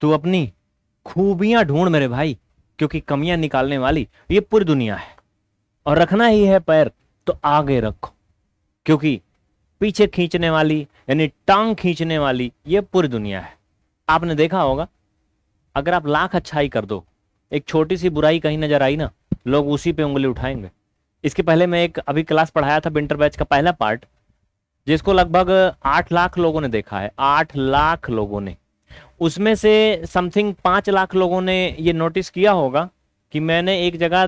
तू अपनी खूबियां ढूंढ मेरे भाई क्योंकि कमियां निकालने वाली ये पूरी दुनिया है और रखना ही है पैर तो आगे रखो क्योंकि पीछे खींचने वाली यानी टांग खींचने वाली ये पूरी दुनिया है आपने देखा होगा अगर आप लाख अच्छाई कर दो एक छोटी सी बुराई कहीं नजर आई ना लोग उसी पे उंगली उठाएंगे इसके पहले मैं एक अभी क्लास पढ़ाया था विंटर बैच का पहला पार्ट जिसको लगभग आठ लाख लोगों ने देखा है आठ लाख लोगों ने उसमें से समथिंग पाँच लाख लोगों ने ये नोटिस किया होगा कि मैंने एक जगह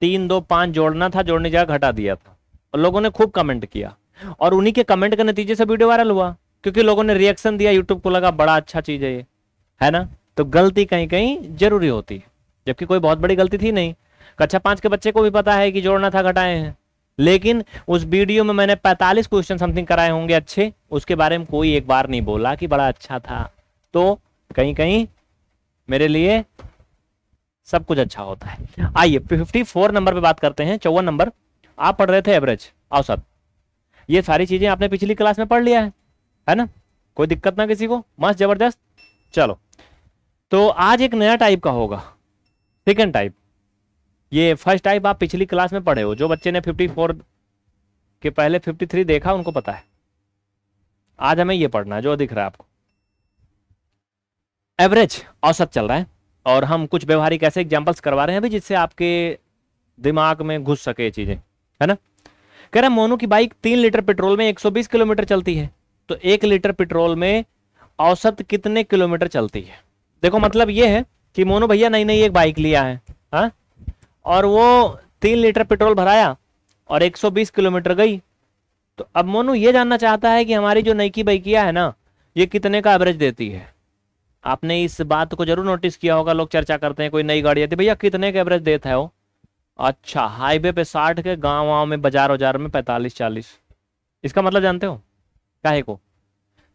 तीन दो पाँच जोड़ना था जोड़ने जगह घटा दिया था और लोगों ने खूब कमेंट किया और उन्हीं के कमेंट के नतीजे से वीडियो वायरल हुआ क्योंकि लोगों ने रिएक्शन दिया यूट्यूब को लगा बड़ा अच्छा चीज़ है ये है ना तो गलती कहीं कहीं जरूरी होती है जबकि कोई बहुत बड़ी गलती थी नहीं कक्षा पाँच के बच्चे को भी पता है कि जोड़ना था घटाए हैं लेकिन उस वीडियो में मैंने 45 क्वेश्चन समथिंग कराए होंगे अच्छे उसके बारे में कोई एक बार नहीं बोला कि बड़ा अच्छा था तो कहीं कहीं मेरे लिए सब कुछ अच्छा होता है आइए फिफ्टी फोर नंबर पे बात करते हैं चौवन नंबर आप पढ़ रहे थे एवरेज औसत ये सारी चीजें आपने पिछली क्लास में पढ़ लिया है है ना कोई दिक्कत ना किसी को मस्त जबरदस्त चलो तो आज एक नया टाइप का होगा सेकेंड टाइप ये फर्स्ट टाइप आप पिछली क्लास में पढ़े हो जो बच्चे ने 54 के पहले 53 देखा उनको पता है आज हमें ये पढ़ना है जो दिख रहा है आपको एवरेज औसत चल रहा है और हम कुछ व्यवहारिक ऐसे एग्जाम्पल्स करवा रहे हैं अभी जिससे आपके दिमाग में घुस सके ये चीज़ें है ना कह रहा मोनू की बाइक तीन लीटर पेट्रोल में 120 किलोमीटर चलती है तो एक लीटर पेट्रोल में औसत कितने किलोमीटर चलती है देखो मतलब ये है कि मोनू भैया नई नई एक बाइक लिया है हा? और वो तीन लीटर पेट्रोल भराया और एक किलोमीटर गई तो अब मोनू ये जानना चाहता है कि हमारी जो नई की बाइकिया है ना ये कितने का एवरेज देती है आपने इस बात को जरूर नोटिस किया होगा लोग चर्चा करते हैं कोई नई गाड़ी आती भैया कितने का एवरेज देता है वो अच्छा हाईवे पे साठ के गांव वाँव में बाजार वजार में पैंतालीस चालीस इसका मतलब जानते हो काहे को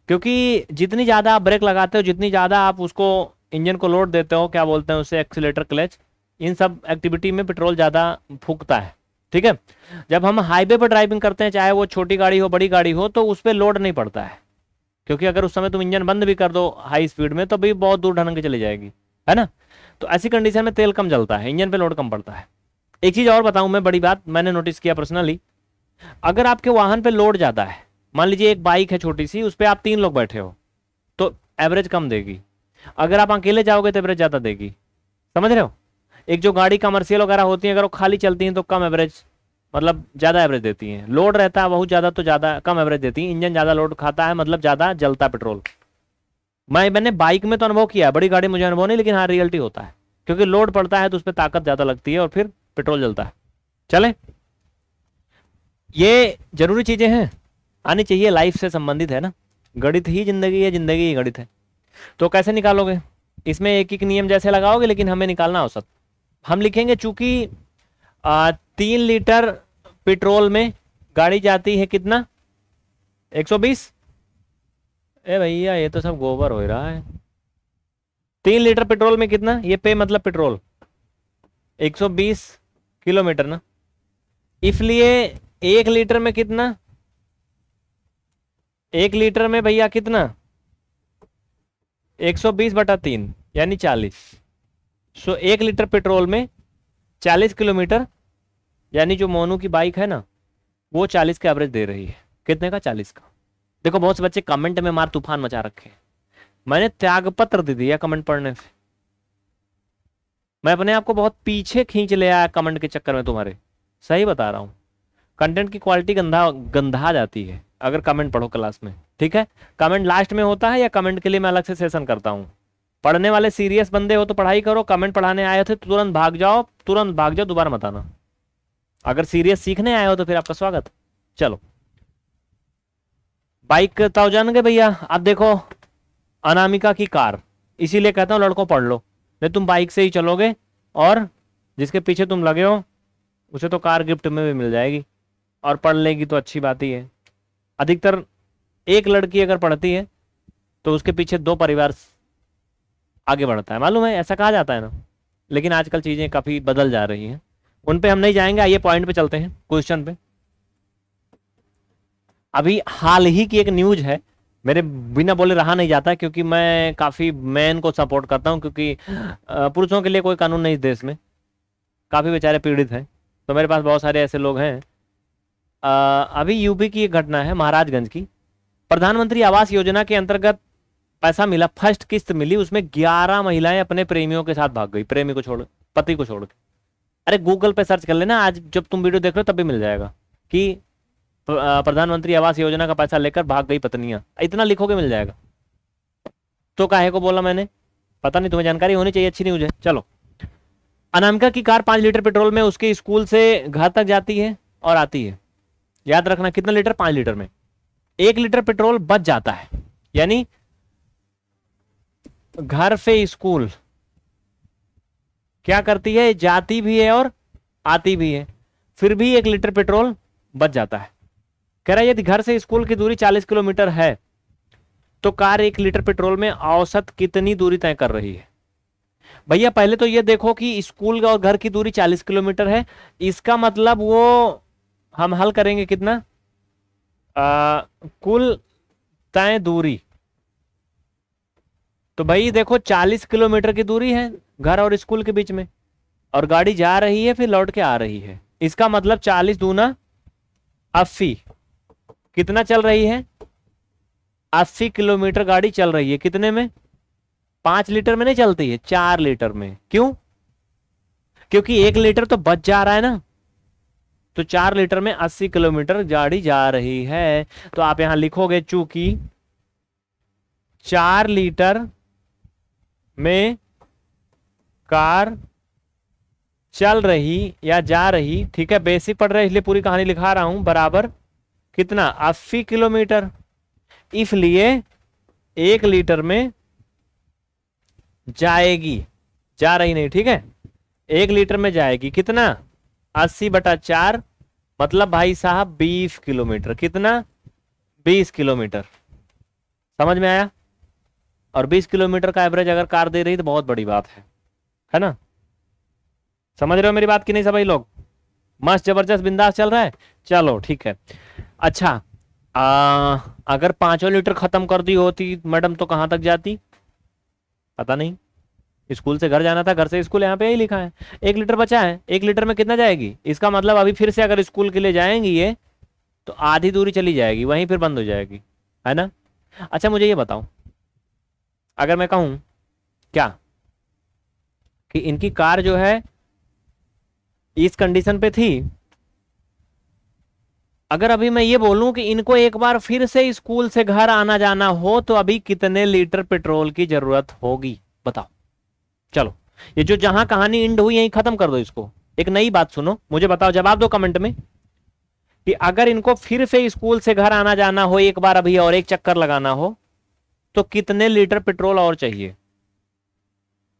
क्योंकि जितनी ज़्यादा आप ब्रेक लगाते हो जितनी ज़्यादा आप उसको इंजन को लोड देते हो क्या बोलते हैं उसे एक्सीटर क्लच इन सब एक्टिविटी में पेट्रोल ज़्यादा फूकता है ठीक है जब हम हाईवे पर ड्राइविंग करते हैं चाहे वो छोटी गाड़ी हो बड़ी गाड़ी हो तो उस पर लोड नहीं पड़ता है क्योंकि अगर उस समय तुम इंजन बंद भी कर दो हाई स्पीड में तो भी बहुत दूर ढंग के चली जाएगी है ना तो ऐसी कंडीशन में तेल कम जलता है इंजन पे लोड कम पड़ता है एक चीज़ और बताऊं मैं बड़ी बात मैंने नोटिस किया पर्सनली अगर आपके वाहन पे लोड ज़्यादा है मान लीजिए एक बाइक है छोटी सी उस पर आप तीन लोग बैठे हो तो एवरेज कम देगी अगर आप अकेले जाओगे तो एवरेज ज़्यादा देगी समझ रहे हो एक जो गाड़ी कमर्शियल वगैरह होती है अगर वो खाली चलती है तो कम एवरेज मतलब ज़्यादा एवरेज देती है लोड रहता है बहुत ज़्यादा तो ज़्यादा कम एवरेज देती है इंजन ज़्यादा लोड खाता है मतलब ज़्यादा जलता पेट्रोल मैं मैंने बाइक में तो अनुभव किया बड़ी गाड़ी मुझे अनुभव नहीं लेकिन हाँ रियलिटी होता है क्योंकि लोड पड़ता है तो उस पर ताकत ज़्यादा लगती है और फिर पेट्रोल जलता है चले ये जरूरी चीज़ें हैं आनी चाहिए लाइफ से संबंधित है ना गणित ही जिंदगी है जिंदगी ही गणित है तो कैसे निकालोगे इसमें एक एक नियम जैसे लगाओगे लेकिन हमें निकालना औसत हम लिखेंगे चूंकि तीन लीटर पेट्रोल में गाड़ी जाती है कितना 120 ए भैया ये तो सब गोबर हो रहा है तीन लीटर पेट्रोल में कितना ये पे मतलब पेट्रोल 120 किलोमीटर ना इसलिए एक लीटर में कितना एक लीटर में भैया कितना 120 बटा तीन यानी 40 सो एक लीटर पेट्रोल में 40 किलोमीटर यानी जो मोनू की बाइक है ना वो चालीस का एवरेज दे रही है कितने का चालीस का देखो बहुत से बच्चे कमेंट में मार तूफान मचा रखे मैंने त्याग पत्र दे दिया कमेंट पढ़ने से मैं अपने आप को बहुत पीछे खींच ले आया कमेंट के चक्कर में तुम्हारे सही बता रहा हूँ कंटेंट की क्वालिटी गंदा गंधा जाती है अगर कमेंट पढ़ो क्लास में ठीक है कमेंट लास्ट में होता है या कमेंट के लिए मैं अलग से सेशन करता हूँ पढ़ने वाले सीरियस बंदे हो तो पढ़ाई करो कमेंट पढ़ाने आए थे तुरंत भाग जाओ तुरंत भाग जाओ दोबारा बताना अगर सीरियस सीखने आए हो तो फिर आपका स्वागत चलो बाइक तो जानेंगे भैया आप देखो अनामिका की कार इसीलिए कहता हूँ लड़कों पढ़ लो नहीं तुम बाइक से ही चलोगे और जिसके पीछे तुम लगे हो उसे तो कार गिफ्ट में भी मिल जाएगी और पढ़ लेगी तो अच्छी बात ही है अधिकतर एक लड़की अगर पढ़ती है तो उसके पीछे दो परिवार आगे बढ़ता है मालूम है ऐसा कहा जाता है ना लेकिन आजकल चीज़ें काफ़ी बदल जा रही हैं उन पे हम नहीं जाएंगे आइए पॉइंट पे चलते हैं क्वेश्चन पे अभी हाल ही की एक न्यूज है मेरे बिना बोले रहा नहीं जाता क्योंकि मैं काफ़ी मैन को सपोर्ट करता हूँ क्योंकि पुरुषों के लिए कोई कानून नहीं इस देश में काफ़ी बेचारे पीड़ित हैं तो मेरे पास बहुत सारे ऐसे लोग हैं अभी यूपी की एक घटना है महाराजगंज की प्रधानमंत्री आवास योजना के अंतर्गत पैसा मिला फर्स्ट किस्त मिली उसमें ग्यारह महिलाएं अपने प्रेमियों के साथ भाग गई प्रेमी को छोड़ पति को छोड़ के अरे गूगल पे सर्च कर लेना आज जब तुम वीडियो देख रहे हो तभी मिल जाएगा कि प्रधानमंत्री आवास योजना का पैसा लेकर भाग गई पत्नियां इतना लिखोगे मिल जाएगा तो काहे को बोला मैंने पता नहीं तुम्हें जानकारी होनी चाहिए अच्छी न्यूज है चलो अनामिका की कार पांच लीटर पेट्रोल में उसके स्कूल से घर तक जाती है और आती है याद रखना कितना लीटर पांच लीटर में एक लीटर पेट्रोल बच जाता है यानी घर से स्कूल क्या करती है जाती भी है और आती भी है फिर भी एक लीटर पेट्रोल बच जाता है कह रहा है यदि घर से स्कूल की दूरी चालीस किलोमीटर है तो कार एक लीटर पेट्रोल में औसत कितनी दूरी तय कर रही है भैया पहले तो यह देखो कि स्कूल और घर की दूरी चालीस किलोमीटर है इसका मतलब वो हम हल करेंगे कितना आ, कुल तय दूरी तो भाई देखो चालीस किलोमीटर की दूरी है घर और स्कूल के बीच में और गाड़ी जा रही है फिर लौट के आ रही है इसका मतलब चालीस दूना अस्सी कितना चल रही है अस्सी किलोमीटर गाड़ी चल रही है कितने में पांच लीटर में नहीं चलती है चार लीटर में क्यों क्योंकि एक लीटर तो बच जा रहा है ना तो चार लीटर में अस्सी किलोमीटर गाड़ी जा रही है तो आप यहां लिखोगे चूंकि चार लीटर में कार चल रही या जा रही ठीक है बेसिक पढ़ रहे इसलिए पूरी कहानी लिखा रहा हूं बराबर कितना अस्सी किलोमीटर इसलिए एक लीटर में जाएगी जा रही नहीं ठीक है एक लीटर में जाएगी कितना अस्सी बटा चार मतलब भाई साहब बीस किलोमीटर कितना बीस किलोमीटर समझ में आया और बीस किलोमीटर का एवरेज अगर कार दे रही तो बहुत बड़ी बात है है ना समझ रहे हो मेरी बात की नहीं सभी लोग मस्त जबरदस्त बिंदास चल रहा है चलो ठीक है अच्छा आ, अगर पांचों लीटर खत्म कर दी होती मैडम तो कहां तक जाती पता नहीं स्कूल से घर जाना था घर से स्कूल यहाँ पे यही लिखा है एक लीटर बचा है एक लीटर में कितना जाएगी इसका मतलब अभी फिर से अगर स्कूल के लिए जाएंगी ये तो आधी दूरी चली जाएगी वहीं फिर बंद हो जाएगी है ना अच्छा मुझे ये बताओ अगर मैं कहूँ क्या कि इनकी कार जो है इस कंडीशन पे थी अगर अभी मैं ये बोलूं कि इनको एक बार फिर से स्कूल से घर आना जाना हो तो अभी कितने लीटर पेट्रोल की जरूरत होगी बताओ चलो ये जो जहां कहानी इंड हुई यहीं खत्म कर दो इसको एक नई बात सुनो मुझे बताओ जवाब दो कमेंट में कि अगर इनको फिर से स्कूल से घर आना जाना हो एक बार अभी और एक चक्कर लगाना हो तो कितने लीटर पेट्रोल और चाहिए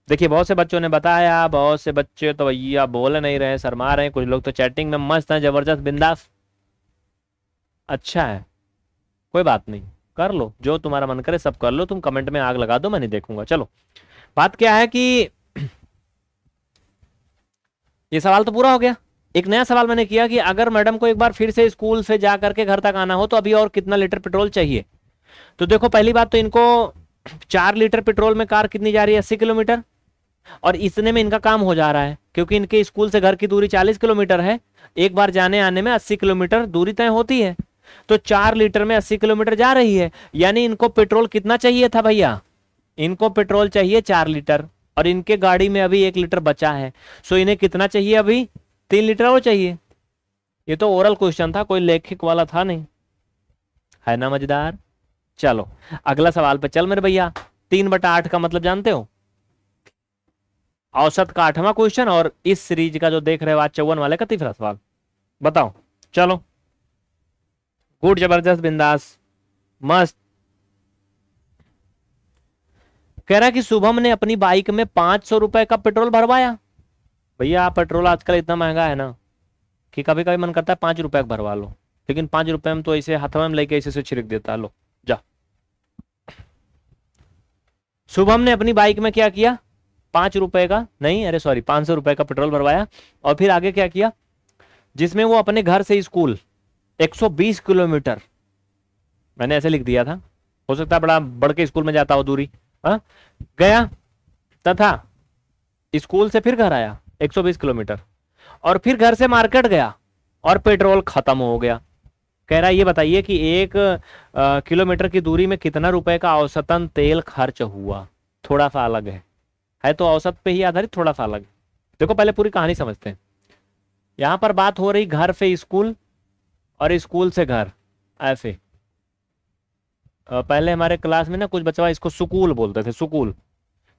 देखिए बहुत से बच्चों ने बताया बहुत से बच्चे तो भैया बोल नहीं रहे शर्मा रहे कुछ लोग तो चैटिंग में मस्त हैं जबरदस्त बिंदास अच्छा है कोई बात नहीं कर लो जो तुम्हारा मन करे सब कर लो तुम कमेंट में आग लगा दो मैं नहीं देखूंगा चलो बात क्या है कि ये सवाल तो पूरा हो गया एक नया सवाल मैंने किया कि अगर मैडम को एक बार फिर से स्कूल से जा करके घर तक आना हो तो अभी और कितना लीटर पेट्रोल चाहिए तो देखो पहली बात तो इनको चार लीटर पेट्रोल में कार कितनी जा रही है अस्सी किलोमीटर और इतने में इनका काम हो जा रहा है क्योंकि इनके स्कूल से घर की दूरी चालीस किलोमीटर है एक बार जाने आने में अस्सी किलोमीटर दूरी तय होती है तो चार लीटर में अस्सी किलोमीटर जा रही है यानी इनको पेट्रोल कितना चाहिए था भैया इनको पेट्रोल चाहिए चार लीटर और इनके गाड़ी में अभी एक लीटर बचा है सो इन्हें कितना चाहिए अभी तीन लीटर और चाहिए ये तो ओरल क्वेश्चन था कोई लेखिक वाला था नहीं है ना मजेदार चलो अगला सवाल पे चल मेरे भैया तीन बटा आठ का मतलब जानते हो औसत का आठवां क्वेश्चन और इस सीरीज का जो देख रहे हो आज चौवन वाले का तीसरा सवाल बताओ चलो गुड जबरदस्त बिंदास मस्त कह रहा कि शुभम ने अपनी बाइक में पांच सौ रुपए का पेट्रोल भरवाया भैया पेट्रोल आजकल इतना महंगा है ना कि कभी कभी मन करता है पांच रुपए का भरवा लो लेकिन पांच रुपए में तो ऐसे हाथों में लेके ऐसे से छिड़क देता लो जा शुभम ने अपनी बाइक में क्या किया पांच रुपए का नहीं अरे सॉरी पांच सौ रुपए का पेट्रोल भरवाया और फिर आगे क्या किया जिसमें वो अपने घर से स्कूल 120 किलोमीटर मैंने ऐसे लिख दिया था हो सकता बड़ा बड़के स्कूल में जाता हो दूरी हाँ गया तथा स्कूल से फिर घर आया 120 किलोमीटर और फिर घर से मार्केट गया और पेट्रोल खत्म हो गया कह रहा है ये बताइए कि एक किलोमीटर की दूरी में कितना रुपए का औसतन तेल खर्च हुआ थोड़ा सा अलग है है तो औसत पे ही आधारित थोड़ा सा अलग देखो पहले पूरी कहानी समझते हैं यहां पर बात हो रही घर से स्कूल और स्कूल से घर ऐसे पहले हमारे क्लास में ना कुछ बच्चा इसको सुकूल बोलते थे सुकूल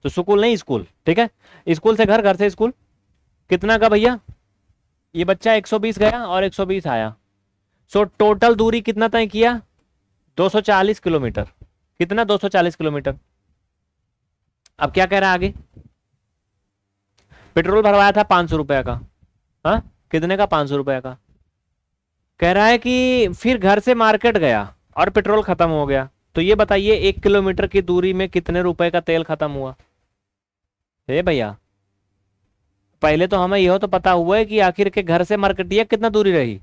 तो सुकूल नहीं स्कूल ठीक है स्कूल से घर घर से स्कूल कितना का भैया ये बच्चा 120 गया और 120 आया सो टोटल दूरी कितना तय किया 240 किलोमीटर कितना 240 किलोमीटर अब क्या कह रहा है आगे पेट्रोल भरवाया था पांच सौ रुपये का हा? कितने का पांच सौ रुपये का कह रहा है कि फिर घर से मार्केट गया और पेट्रोल खत्म हो गया तो ये बताइए एक किलोमीटर की दूरी में कितने रुपए का तेल खत्म हुआ हे भैया पहले तो हमें यह तो पता हुआ है कि आखिर के घर से मार्केट यह कितना दूरी रही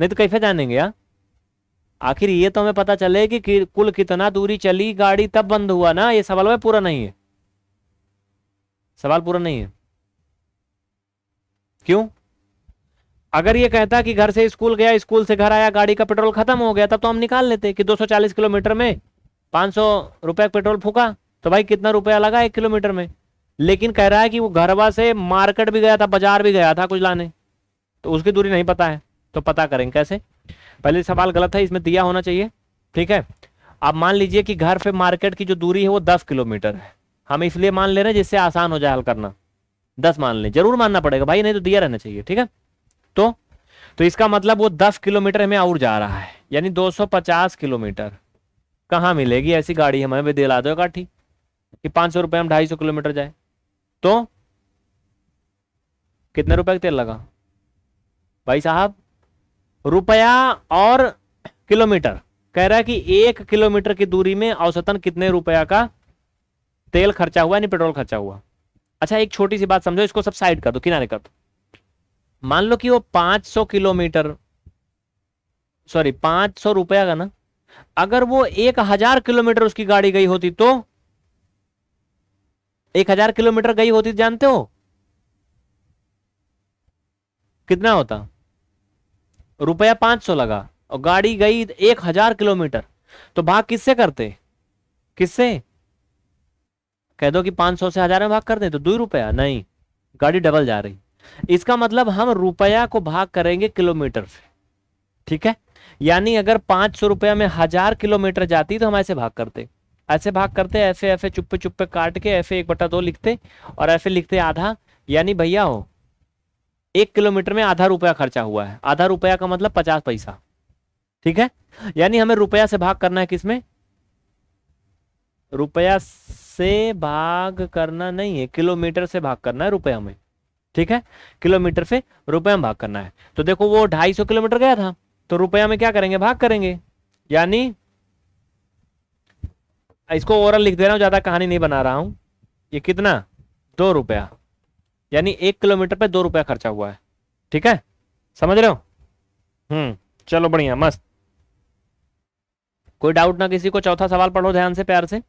नहीं तो कैसे जानेंगे यार हाँ? आखिर ये तो हमें पता चले कि कुल कितना दूरी चली गाड़ी तब बंद हुआ ना ये सवाल में पूरा नहीं है सवाल पूरा नहीं है क्यों अगर ये कहता कि घर से स्कूल गया स्कूल से घर आया गाड़ी का पेट्रोल खत्म हो गया तब तो हम निकाल लेते कि 240 किलोमीटर में 500 रुपए पेट्रोल फूका तो भाई कितना रुपया लगा एक किलोमीटर में लेकिन कह रहा है कि वो घरवा से मार्केट भी गया था बाजार भी गया था कुछ लाने तो उसकी दूरी नहीं पता है तो पता करें कैसे पहले सवाल गलत है इसमें दिया होना चाहिए ठीक है आप मान लीजिए कि घर से मार्केट की जो दूरी है वो दस किलोमीटर है हम इसलिए मान ले रहे हैं जिससे आसान हो जाए हल करना दस मान लें जरूर मानना पड़ेगा भाई नहीं तो दिया रहना चाहिए ठीक है तो तो इसका मतलब वो दस किलोमीटर हमें और जा रहा है यानी दो सौ पचास किलोमीटर कहाँ मिलेगी ऐसी गाड़ी हमें भी दिला दो काठी कि पाँच सौ रुपये हम ढाई सौ किलोमीटर जाए तो कितने रुपए का तेल लगा भाई साहब रुपया और किलोमीटर कह रहा है कि एक किलोमीटर की दूरी में औसतन कितने रुपया का तेल खर्चा हुआ यानी पेट्रोल खर्चा हुआ अच्छा एक छोटी सी बात समझो इसको सब साइड कर दो किनारे कर दो मान लो कि वो पांच सौ किलोमीटर सॉरी पांच सौ रुपया का ना अगर वो एक हजार किलोमीटर उसकी गाड़ी गई होती तो एक हजार किलोमीटर गई होती जानते हो कितना होता रुपया पांच सौ लगा और गाड़ी गई एक हजार किलोमीटर तो भाग किससे करते किससे कह दो कि पाँच सौ से हज़ार में भाग कर दें तो दो रुपया नहीं गाड़ी डबल जा रही इसका मतलब हम रुपया को भाग करेंगे किलोमीटर से ठीक है यानी अगर पांच सौ रुपया में हज़ार किलोमीटर जाती तो हम ऐसे भाग करते ऐसे भाग करते ऐसे ऐसे चुप्पे चुप्पे काट के ऐसे एक बटा दो लिखते और ऐसे लिखते आधा यानी भैया हो एक किलोमीटर में आधा रुपया खर्चा हुआ है आधा रुपया का मतलब पचास पैसा ठीक है यानी हमें रुपया से भाग करना है किसमें रुपया से भाग करना नहीं है किलोमीटर से भाग करना है रुपया में ठीक है किलोमीटर से रुपया में भाग करना है तो देखो वो ढाई सौ किलोमीटर गया था तो रुपया में क्या करेंगे भाग करेंगे यानी इसको ओवरऑल लिख दे रहा हूं ज्यादा कहानी नहीं बना रहा हूँ ये कितना दो रुपया यानी एक किलोमीटर पे दो रुपया खर्चा हुआ है ठीक है समझ रहे हो हम्म चलो बढ़िया मस्त कोई डाउट ना किसी को चौथा सवाल पढ़ो ध्यान से प्यार से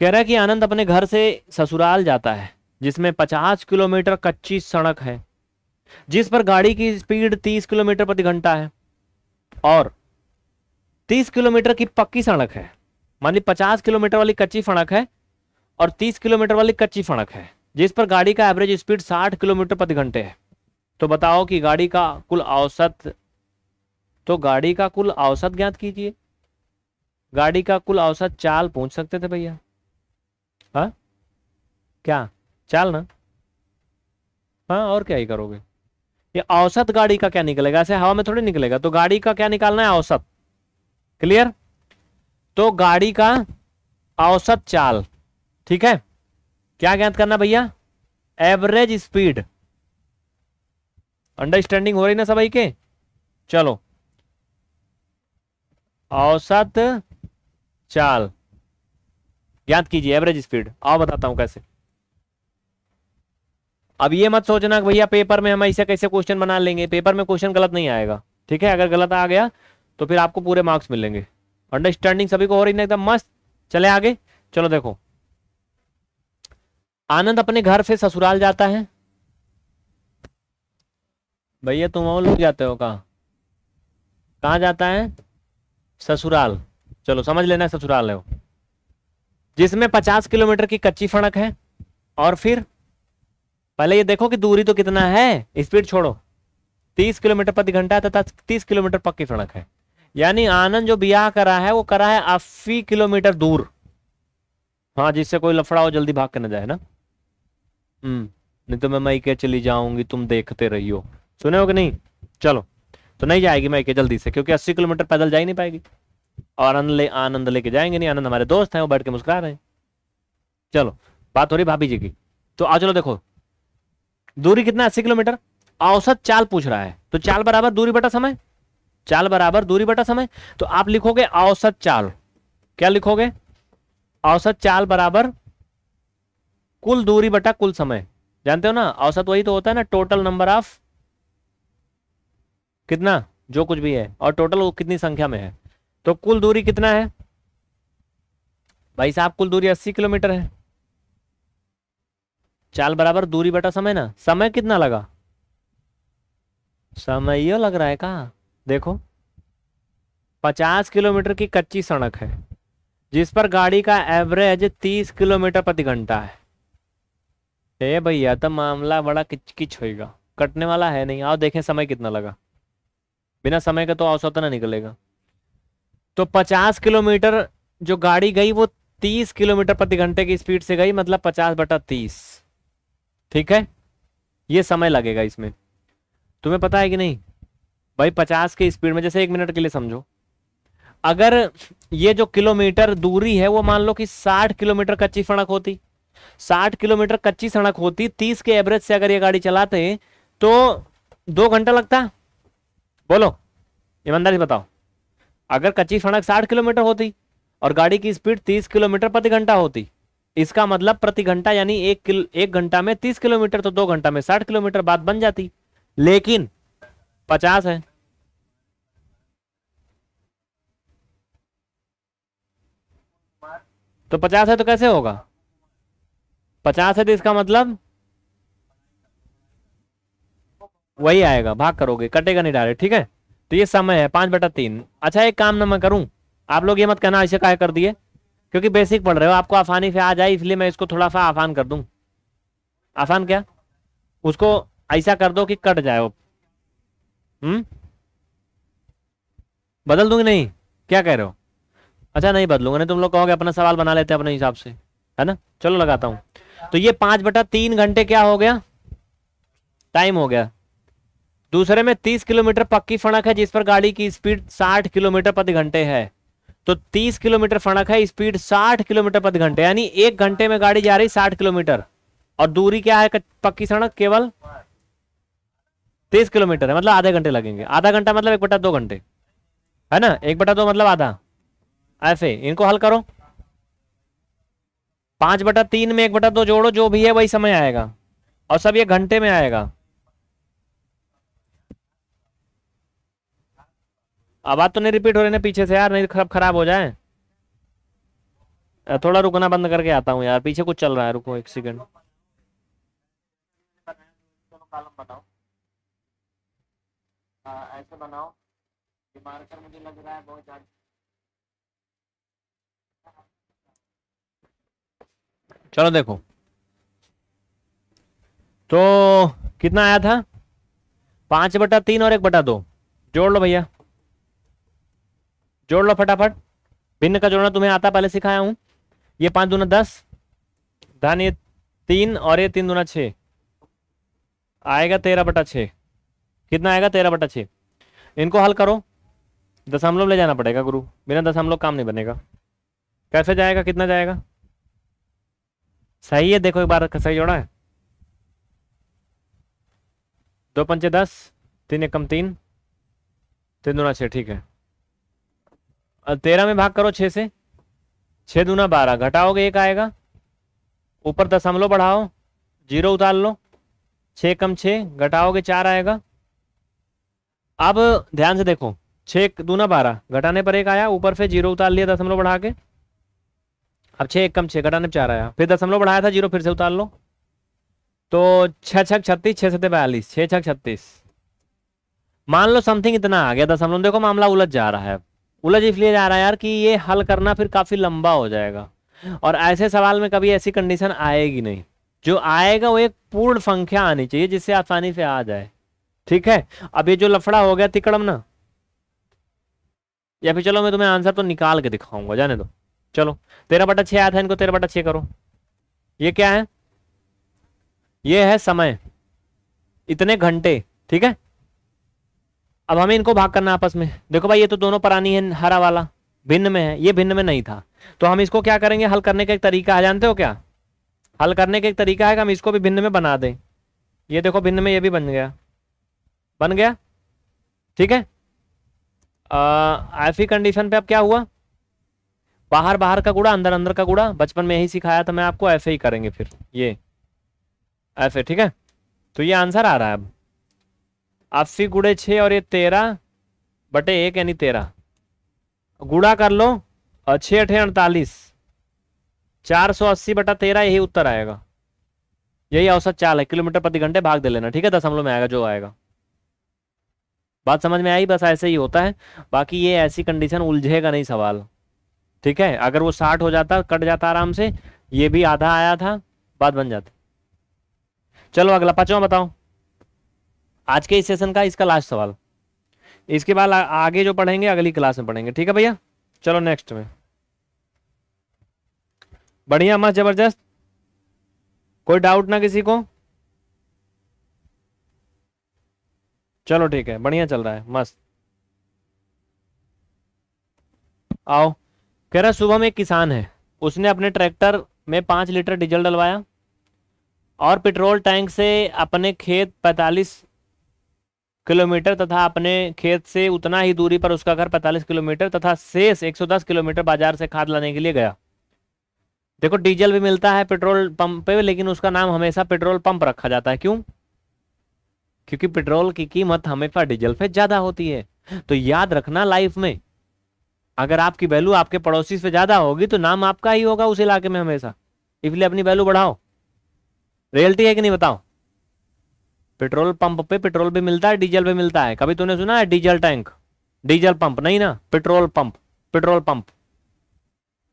कह रहा है कि आनंद अपने घर से ससुराल जाता है जिसमें पचास किलोमीटर कच्ची सड़क है जिस पर गाड़ी की स्पीड तीस किलोमीटर प्रति घंटा है और तीस किलोमीटर की पक्की सड़क है मान ली पचास किलोमीटर वाली कच्ची सड़क है और तीस किलोमीटर वाली कच्ची सड़क है जिस पर गाड़ी का एवरेज स्पीड साठ किलोमीटर प्रति घंटे है तो बताओ कि गाड़ी का कुल औसत तो गाड़ी का कुल औसत ज्ञात कीजिए गाड़ी का कुल औसत चाल पूछ सकते थे भैया हाँ क्या चाल ना हाँ और क्या ही करोगे ये औसत गाड़ी का क्या निकलेगा ऐसे हवा में थोड़ी निकलेगा तो गाड़ी का क्या निकालना है औसत क्लियर तो गाड़ी का औसत चाल ठीक है क्या ज्ञात करना भैया एवरेज स्पीड अंडरस्टैंडिंग हो रही ना सभी के चलो औसत चाल याद कीजिए एवरेज स्पीड आओ बताता हूं कैसे अब ये मत सोचना कि भैया पेपर में हम ऐसे कैसे क्वेश्चन बना लेंगे पेपर में क्वेश्चन गलत नहीं आएगा ठीक है अगर गलत आ गया तो फिर आपको पूरे मार्क्स मिलेंगे अंडरस्टैंडिंग सभी को हो रही ना एकदम मस्त चले आगे चलो देखो आनंद अपने घर से ससुराल जाता है भैया तुम और लोग जाते हो कहा कहा जाता है ससुराल चलो समझ लेना ससुराल है जिसमें पचास किलोमीटर की कच्ची सड़क है और फिर पहले ये देखो कि दूरी तो कितना है स्पीड छोड़ो तीस किलोमीटर प्रति घंटा तथा तीस किलोमीटर पक्की सड़क है यानी आनंद जो ब्याह करा है वो करा है अस्सी किलोमीटर दूर हाँ जिससे कोई लफड़ा हो जल्दी भाग के ना जाए ना हम्म नहीं तो मैं माइके चली जाऊंगी तुम देखते रहियो सुने हो कि नहीं चलो तो नहीं जाएगी मैके जल्दी से क्योंकि अस्सी किलोमीटर पैदल जा ही नहीं पाएगी और आनंद ले आनंद लेके जाएंगे नहीं आनंद हमारे दोस्त हैं वो बैठ के मुस्कुरा रहे हैं चलो बात हो रही भाभी जी की तो आ चलो देखो दूरी कितना अस्सी किलोमीटर औसत चाल पूछ रहा है तो चाल बराबर दूरी बटा समय चाल बराबर दूरी बटा समय तो आप लिखोगे औसत चाल क्या लिखोगे औसत चाल बराबर कुल दूरी बटा कुल समय जानते हो ना औसत वही तो होता है ना टोटल नंबर ऑफ कितना जो कुछ भी है और टोटल वो कितनी संख्या में है तो कुल दूरी कितना है भाई साहब कुल दूरी अस्सी किलोमीटर है चाल बराबर दूरी बटा समय ना समय कितना लगा समय ये लग रहा है कहा देखो पचास किलोमीटर की कच्ची सड़क है जिस पर गाड़ी का एवरेज तीस किलोमीटर प्रति घंटा है ए भैया तो मामला बड़ा किचकिच होएगा कटने वाला है नहीं आओ देखें समय कितना लगा बिना समय का तो औसत तो ना निकलेगा तो पचास किलोमीटर जो गाड़ी गई वो तीस किलोमीटर प्रति घंटे की स्पीड से गई मतलब पचास बटा तीस ठीक है ये समय लगेगा इसमें तुम्हें पता है कि नहीं भाई पचास की स्पीड में जैसे एक मिनट के लिए समझो अगर ये जो किलोमीटर दूरी है वो मान लो कि साठ किलोमीटर कच्ची सड़क होती साठ किलोमीटर कच्ची सड़क होती तीस के एवरेज से अगर ये गाड़ी चलाते तो दो घंटा लगता बोलो ईमानदारी बताओ अगर कच्ची सड़क साठ किलोमीटर होती और गाड़ी की स्पीड तीस किलोमीटर प्रति घंटा होती इसका मतलब प्रति घंटा यानी एक किलो एक घंटा में तीस किलोमीटर तो दो घंटा में साठ किलोमीटर बात बन जाती लेकिन पचास है तो पचास है तो कैसे होगा पचास है तो इसका मतलब वही आएगा भाग करोगे कटेगा नहीं डायरेक्ट ठीक है तो ये समय है पांच बटा तीन अच्छा एक काम ना मैं करूं आप लोग ये मत कहना ऐसे क्या कर दिए क्योंकि बेसिक पढ़ रहे हो आपको आसानी से आ जाए इसलिए मैं इसको थोड़ा सा आसान कर दूं आसान क्या उसको ऐसा कर दो कि कट जाए वो हम्म बदल दूंगी नहीं क्या कह रहे हो अच्छा नहीं बदलूंगा नहीं तो तुम लोग कहोगे अपना सवाल बना लेते हैं अपने हिसाब से है ना चलो लगाता हूं तो ये पांच बटा तीन घंटे क्या हो गया टाइम हो गया दूसरे में 30 किलोमीटर पक्की सड़क है जिस पर गाड़ी की स्पीड 60 किलोमीटर प्रति घंटे है तो 30 किलोमीटर फड़क है स्पीड 60 किलोमीटर प्रति घंटे यानी एक घंटे में गाड़ी जा रही 60 किलोमीटर और दूरी क्या है पक्की सड़क केवल 30 किलोमीटर है मतलब आधे घंटे लगेंगे आधा घंटा मतलब एक बटा दो घंटे है ना एक बटा दो मतलब आधा ऐसे इनको हल करो पांच बटा तीन में एक बटा दो जोड़ो जो भी है वही समय आएगा और सब ये घंटे में आएगा आवाज तो नहीं रिपीट हो रही ना पीछे से यार नहीं तो खराब खराब हो जाए थोड़ा रुकना बंद करके आता हूँ यार पीछे कुछ चल रहा है रुको एक सेकेंड चलो देखो तो कितना आया था पांच बटा तीन और एक बटा दो जोड़ लो भैया जोड़ लो फटाफट भिन्न का जोड़ना तुम्हें आता पहले सिखाया हूं ये पांच दूना दस धन ये तीन और ये तीन दूना छः आएगा तेरह बटा छः कितना आएगा तेरह बटा छः इनको हल करो दशमलव ले जाना पड़ेगा गुरु बिना दशमलव काम नहीं बनेगा कैसे जाएगा कितना जाएगा सही है देखो एक बार सही जोड़ा है दो पंचे दस तीन एकम तीन तीन दूना ठीक है तेरह में भाग करो छह से छह दूना बारह घटाओगे एक आएगा ऊपर दशमलव बढ़ाओ जीरो उतार लो छ कम छ घटाओगे चार आएगा अब ध्यान से देखो छः दूना बारह घटाने पर एक आया ऊपर फिर जीरो उतार लिया दशमलव बढ़ा के अब छ एक कम छः घटाने पर चार आया फिर दशमलव बढ़ाया था जीरो फिर से उतार लो तो छः छः छत्तीस छह सत्य बयालीस छः छः छत्तीस मान लो समथिंग इतना आ गया दशमलव देखो मामला उलझ जा रहा है अब उलझ इसलिए जा रहा है यार कि ये हल करना फिर काफ़ी लंबा हो जाएगा और ऐसे सवाल में कभी ऐसी कंडीशन आएगी नहीं जो आएगा वो एक पूर्ण संख्या आनी चाहिए जिससे आसानी से आ जाए ठीक है अब ये जो लफड़ा हो गया तिकड़म ना या फिर चलो मैं तुम्हें आंसर तो निकाल के दिखाऊंगा जाने दो चलो तेरह बटा छः आया था इनको तेरह बटा छः करो ये क्या है ये है समय इतने घंटे ठीक है अब हमें इनको भाग करना आपस में देखो भाई ये तो दोनों प्राणी है हरा वाला भिन्न में है ये भिन्न में नहीं था तो हम इसको क्या करेंगे हल करने का एक तरीका है जानते हो क्या हल करने का एक तरीका है कि हम इसको भी भिन्न में बना दें ये देखो भिन्न में ये भी बन गया बन गया ठीक है ऐसी कंडीशन पे अब क्या हुआ बाहर बाहर का कूड़ा अंदर अंदर का कूड़ा बचपन में यही सिखाया था मैं आपको ऐसे ही करेंगे फिर ये ऐसे ठीक है तो ये आंसर आ रहा है अब अस्सी गुड़े छः और ये तेरह बटे एक यानी तेरह गुड़ा कर लो और छे अठे अड़तालीस चार सौ अस्सी बटा तेरह यही उत्तर आएगा यही औसत चाल है किलोमीटर प्रति घंटे भाग दे लेना ठीक है दशमलव में आएगा जो आएगा बात समझ में आई बस ऐसे ही होता है बाकी ये ऐसी कंडीशन उलझेगा नहीं सवाल ठीक है अगर वो साठ हो जाता कट जाता आराम से ये भी आधा आया था बात बन जाती चलो अगला पांचवा बताओ आज के इस सेशन का इसका लास्ट सवाल इसके बाद आगे जो पढ़ेंगे अगली क्लास में पढ़ेंगे ठीक है भैया चलो नेक्स्ट में बढ़िया मस्त जबरदस्त कोई डाउट ना किसी को चलो ठीक है बढ़िया चल रहा है मस्त आओ कह रहा सुबह में एक किसान है उसने अपने ट्रैक्टर में पांच लीटर डीजल डलवाया और पेट्रोल टैंक से अपने खेत पैतालीस किलोमीटर तथा अपने खेत से उतना ही दूरी पर उसका घर 45 किलोमीटर तथा शेष 110 किलोमीटर बाजार से खाद लाने के लिए गया देखो डीजल भी मिलता है पेट्रोल पंप पे लेकिन उसका नाम हमेशा पेट्रोल पंप रखा जाता है क्यों क्योंकि पेट्रोल की कीमत हमेशा डीजल पे ज्यादा होती है तो याद रखना लाइफ में अगर आपकी वैल्यू आपके पड़ोसी से ज्यादा होगी तो नाम आपका ही होगा उस इलाके में हमेशा इसलिए अपनी वैल्यू बढ़ाओ रियलिटी है कि नहीं बताओ पेट्रोल पंप पे पेट्रोल भी मिलता है डीजल भी मिलता है कभी तूने सुना है डीजल टैंक डीजल पंप नहीं ना पेट्रोल पंप पेट्रोल पंप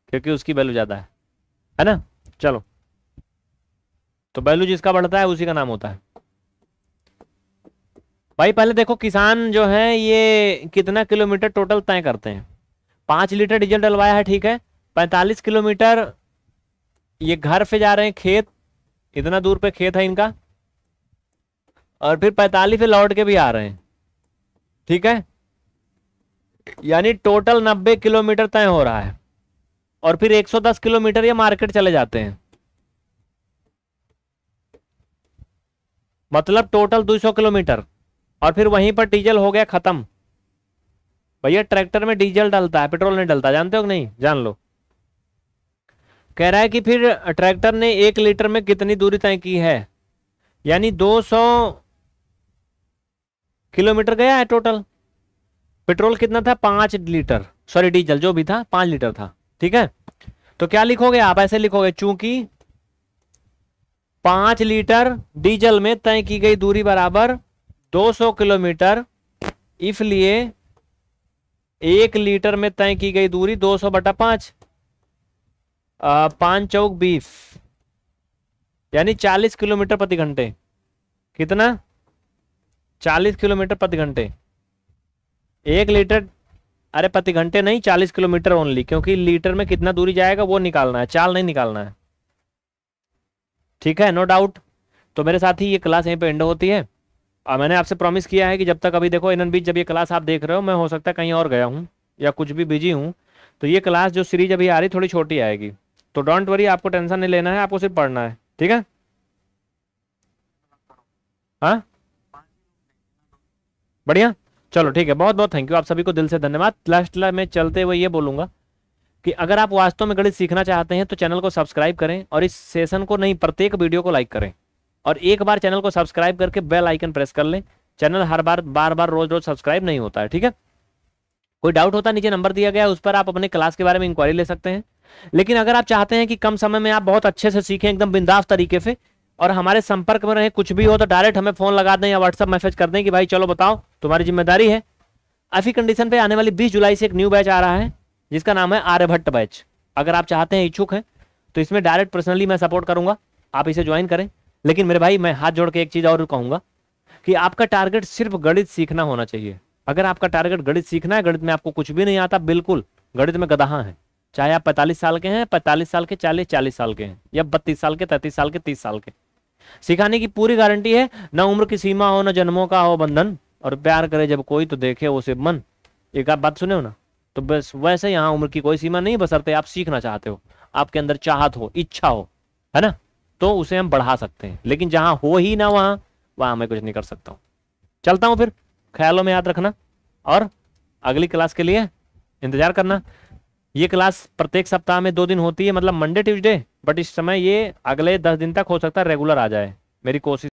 क्योंकि उसकी वैल्यू ज़्यादा है है ना चलो तो वैल्यू जिसका बढ़ता है उसी का नाम होता है भाई पहले देखो किसान जो है ये कितना किलोमीटर टोटल तय करते हैं पांच लीटर डीजल डलवाया है ठीक है पैंतालीस किलोमीटर ये घर पे जा रहे हैं खेत इतना दूर पे खेत है इनका और फिर पैतालीस लौट के भी आ रहे हैं ठीक है यानी टोटल नब्बे किलोमीटर तय हो रहा है और फिर 110 किलोमीटर ये मार्केट चले जाते हैं मतलब टोटल 200 किलोमीटर और फिर वहीं पर डीजल हो गया खत्म भैया ट्रैक्टर में डीजल डलता है पेट्रोल नहीं डलता जानते हो नहीं जान लो कह रहा है कि फिर ट्रैक्टर ने एक लीटर में कितनी दूरी तय की है यानी सौ किलोमीटर गया है टोटल पेट्रोल कितना था पांच लीटर सॉरी डीजल जो भी था पांच लीटर था ठीक है तो क्या लिखोगे आप ऐसे लिखोगे चूंकि पांच लीटर डीजल में तय की गई दूरी बराबर 200 किलोमीटर इसलिए एक लीटर में तय की गई दूरी 200 बटा पांच पांच चौक बीस यानी 40 किलोमीटर प्रति घंटे कितना चालीस किलोमीटर प्रति घंटे एक लीटर अरे प्रति घंटे नहीं चालीस किलोमीटर ओनली क्योंकि लीटर में कितना दूरी जाएगा वो निकालना है चाल नहीं निकालना है ठीक है नो डाउट तो मेरे साथ ही ये क्लास यहीं पे एंड होती है और मैंने आपसे प्रॉमिस किया है कि जब तक अभी देखो इन बीच जब ये क्लास आप देख रहे हो मैं हो सकता है कहीं और गया हूँ या कुछ भी बिजी हूँ तो ये क्लास जो सीरीज अभी आ रही थोड़ी छोटी आएगी तो डोंट वरी आपको टेंशन नहीं लेना है आपको सिर्फ पढ़ना है ठीक है हाँ बढ़िया चलो ठीक है बहुत बहुत थैंक यू आप सभी को दिल से धन्यवाद लास्ट में चलते हुए ये बोलूंगा कि अगर आप वास्तव में गणित सीखना चाहते हैं तो चैनल को सब्सक्राइब करें और इस सेशन को नहीं प्रत्येक वीडियो को लाइक करें और एक बार चैनल को सब्सक्राइब करके बेल आइकन प्रेस कर लें चैनल हर बार बार बार रोज रोज सब्सक्राइब नहीं होता है ठीक है कोई डाउट होता नीचे नंबर दिया गया उस पर आप अपने क्लास के बारे में इंक्वायरी ले सकते हैं लेकिन अगर आप चाहते हैं कि कम समय में आप बहुत अच्छे से सीखें एकदम बिंदास तरीके से और हमारे संपर्क में रहे कुछ भी हो तो डायरेक्ट हमें फ़ोन लगा दें या व्हाट्सअप मैसेज कर दें कि भाई चलो बताओ तुम्हारी जिम्मेदारी है ऐसी कंडीशन पे आने वाली 20 जुलाई से एक न्यू बैच आ रहा है जिसका नाम है आर्यभट्ट बैच अगर आप चाहते हैं इच्छुक हैं तो इसमें डायरेक्ट पर्सनली मैं सपोर्ट करूंगा आप इसे ज्वाइन करें लेकिन मेरे भाई मैं हाथ जोड़ के एक चीज़ और कहूंगा कि आपका टारगेट सिर्फ गणित सीखना होना चाहिए अगर आपका टारगेट गणित सीखना है गणित में आपको कुछ भी नहीं आता बिल्कुल गणित में गदहा है चाहे आप 45 साल के हैं 45 साल के चालीस चालीस साल के हैं या बत्तीस साल के 33 साल के तीस साल के सिखाने की पूरी गारंटी है ना उम्र की सीमा हो ना जन्मों का हो बंधन और प्यार करे जब कोई तो देखे उसे मन एक आप बात सुने हो ना तो बस वैसे यहाँ उम्र की कोई सीमा नहीं बसरते आप सीखना चाहते हो आपके अंदर चाहत हो इच्छा हो है ना तो उसे हम बढ़ा सकते हैं लेकिन जहां हो ही ना वहां वहां मैं कुछ नहीं कर सकता हूं चलता हूं फिर ख्यालों में याद रखना और अगली क्लास के लिए इंतजार करना ये क्लास प्रत्येक सप्ताह में दो दिन होती है मतलब मंडे ट्यूजडे बट इस समय ये अगले दस दिन तक हो सकता है रेगुलर आ जाए मेरी कोशिश